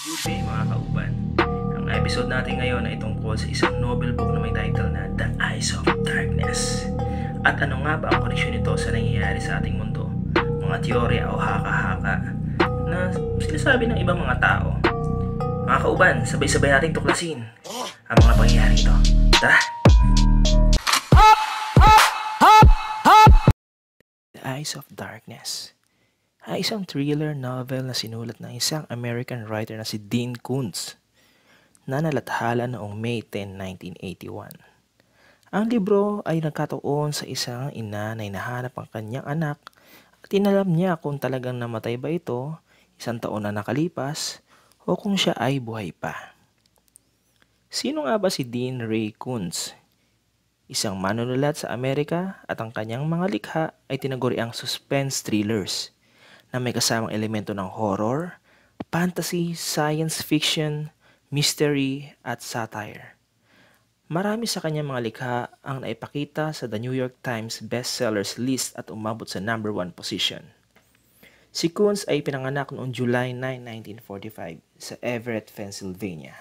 Good day mga kauban. Ang episode natin ngayon ay tungkol sa isang novel book na may title na The Eyes of Darkness. At ano nga ba ang koneksyon nito sa nangyayari sa ating mundo? Mga teorya o haka-haka na sinasabi ng ibang mga tao. Mga kauban, sabay-sabay nating tuklasin ang mga pangyayari nito. Tara! The Eyes of Darkness ay ah, isang thriller novel na sinulat ng isang American writer na si Dean Koontz na nalathala noong May 10, 1981. Ang libro ay nagkatuon sa isang ina na hinahanap ang kanyang anak at inalam niya kung talagang namatay ba ito isang taon na nakalipas o kung siya ay buhay pa. Sino nga ba si Dean Ray Koontz? Isang manunulat sa Amerika at ang kanyang mga likha ay tinaguriang suspense thrillers na may kasamang elemento ng horror, fantasy, science fiction, mystery, at satire. Marami sa kanyang mga likha ang naipakita sa The New York Times bestsellers list at umabot sa number 1 position. Si Coons ay pinanganak noong July 9, 1945 sa Everett, Pennsylvania.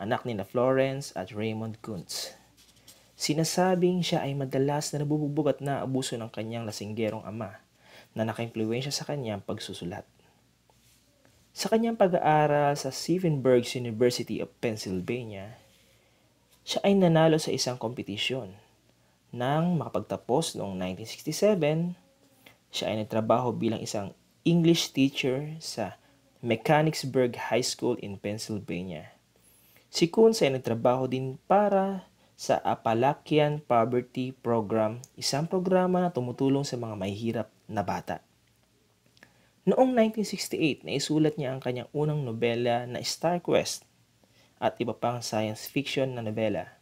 Anak ni na Florence at Raymond Kuntz. Sinasabing siya ay madalas na nabubugbog at naabuso ng kanyang lasinggerong ama na naka nakaimpluensya sa kanyang pagsusulat. Sa kanyang pag-aaral sa Sevenberg University of Pennsylvania, siya ay nanalo sa isang kompetisyon. Nang makapagtapos noong 1967, siya ay nagtrabaho bilang isang English teacher sa Mechanicsburg High School in Pennsylvania. Si Kunz ay nagtrabaho din para sa Apalakyan Poverty Program, isang programa na tumutulong sa mga mahihirap na bata. Noong 1968, naisulat niya ang kanyang unang nobela na Star Quest at iba pang science fiction na nobela.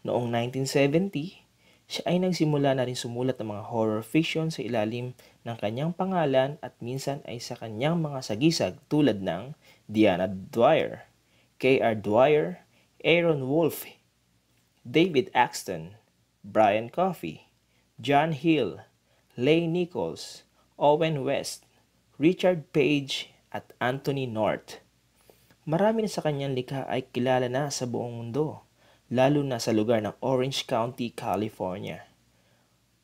Noong 1970, siya ay nagsimula na rin sumulat ng mga horror fiction sa ilalim ng kanyang pangalan at minsan ay sa kanyang mga sagisag tulad ng Diana Dwyer, K.R. Dwyer, Aaron Wolfe, David Axton, Brian Coffey, John Hill, Leigh Nichols, Owen West, Richard Page, at Anthony North. Marami na sa kanyang likha ay kilala na sa buong mundo, lalo na sa lugar ng Orange County, California.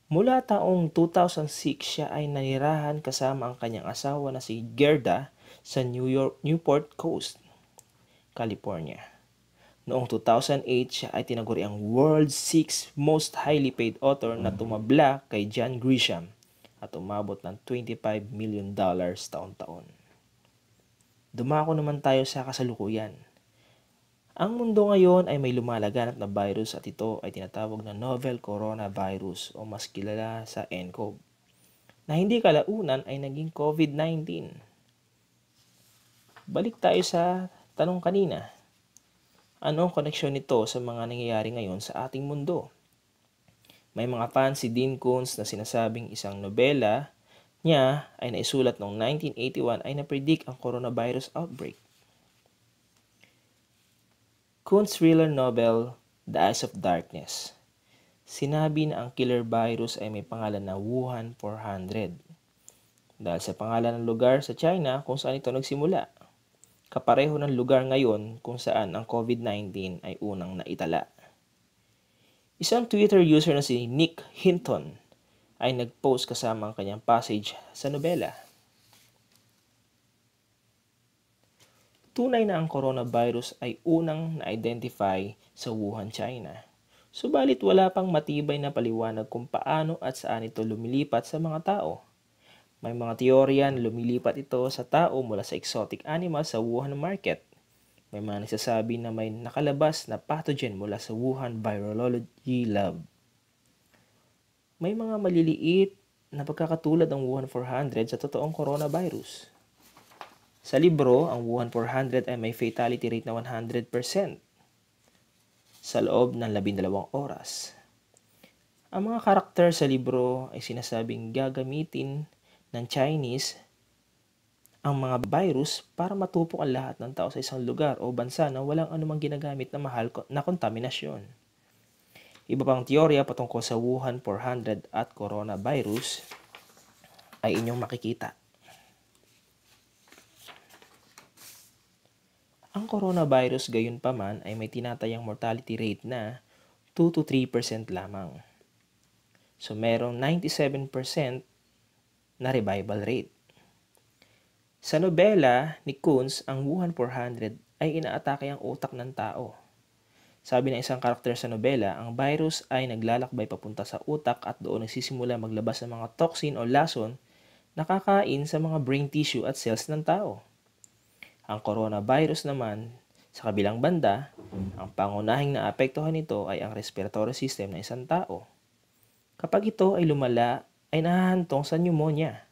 Mula taong 2006 siya ay nanirahan kasama ang kanyang asawa na si Gerda sa New York Newport Coast, California. Noong 2008, siya ay tinaguri ang world's 6 most highly paid author na tumabla kay John Grisham at umabot ng 25 million dollars taon-taon. Dumako naman tayo sa kasalukuyan. Ang mundo ngayon ay may lumalaganap na virus at ito ay tinatawag na novel coronavirus o mas kilala sa nCoV na hindi kalaunan ay naging COVID-19. Balik tayo sa tanong kanina ano ang koneksyon nito sa mga nangyayari ngayon sa ating mundo? May mga fan si Dean Koontz na sinasabing isang nobela niya ay naisulat noong 1981 ay napredict ang coronavirus outbreak. Koontz thriller novel The Eyes of Darkness. Sinabi na ang killer virus ay may pangalan na Wuhan 400 dahil sa pangalan ng lugar sa China kung saan ito nagsimula kapareho ng lugar ngayon kung saan ang COVID-19 ay unang naitala. Isang Twitter user na si Nick Hinton ay nag-post kasama ang kanyang passage sa nobela. Tunay na ang coronavirus ay unang na-identify sa Wuhan, China. Subalit wala pang matibay na paliwanag kung paano at saan ito lumilipat sa mga tao may mga teoryan, lumilipat ito sa tao mula sa exotic animal sa Wuhan market. May mga nagsasabi na may nakalabas na pathogen mula sa Wuhan Virology Lab. May mga maliliit na pagkakatulad ang Wuhan 400 sa totoong coronavirus. Sa libro, ang Wuhan 400 ay may fatality rate na 100% sa loob ng 12 oras. Ang mga karakter sa libro ay sinasabing gagamitin ng Chinese ang mga virus para matupok ang lahat ng tao sa isang lugar o bansa na walang anumang ginagamit na mahal na kontaminasyon. Iba pang teorya patungkol sa Wuhan 400 at coronavirus ay inyong makikita. Ang coronavirus gayon pa man ay may tinatayang mortality rate na 2 to 3% lamang. So merong 97% na revival rate. Sa nobela ni Kunz, ang Wuhan 400 ay inaatake ang utak ng tao. Sabi ng isang karakter sa nobela, ang virus ay naglalakbay papunta sa utak at doon nagsisimula maglabas ng mga toxin o lason na kakain sa mga brain tissue at cells ng tao. Ang coronavirus naman, sa kabilang banda, ang pangunahing naapektuhan nito ay ang respiratory system ng isang tao. Kapag ito ay lumala ay nahahantong sa pneumonia.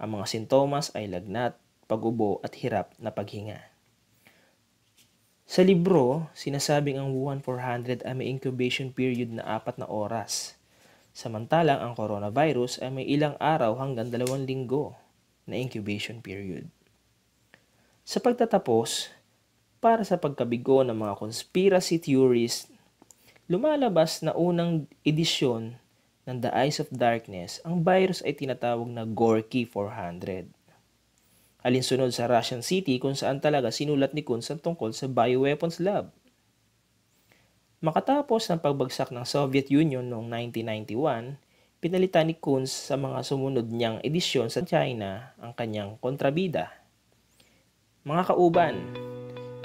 Ang mga sintomas ay lagnat, pag-ubo at hirap na paghinga. Sa libro, sinasabing ang Wuhan 400 ay may incubation period na apat na oras. Samantalang ang coronavirus ay may ilang araw hanggang dalawang linggo na incubation period. Sa pagtatapos, para sa pagkabigo ng mga conspiracy theories, lumalabas na unang edisyon ng The Eyes of Darkness, ang virus ay tinatawag na Gorky 400. Alinsunod sa Russian City kung saan talaga sinulat ni Kunz ang tungkol sa bioweapons lab. Makatapos ng pagbagsak ng Soviet Union noong 1991, pinalitan ni Kunz sa mga sumunod niyang edisyon sa China ang kanyang kontrabida. Mga kauban,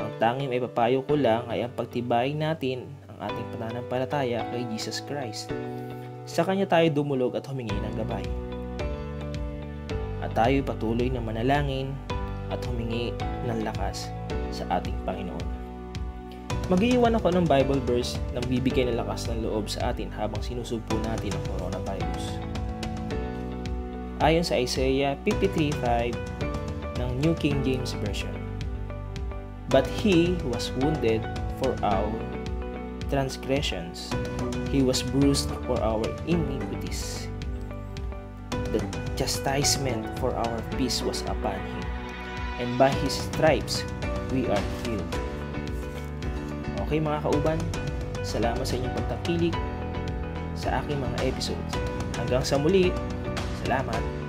ang tanging may papayo ko lang ay ang pagtibay natin ang ating pananampalataya kay Jesus Christ sa Kanya tayo dumulog at humingi ng gabay. At tayo patuloy na manalangin at humingi ng lakas sa ating Panginoon. Magiiwan ako ng Bible verse na bibigay ng lakas ng loob sa atin habang sinusugpo natin ang coronavirus. Ayon sa Isaiah 53.5 ng New King James Version, But He was wounded for our transgressions. He was bruised for our iniquities. The chastisement for our peace was upon him, and by his stripes we are healed. Okay mga kauban, salamat sa inyong pagtakilik sa aking mga episodes. Hanggang sa muli, salamat!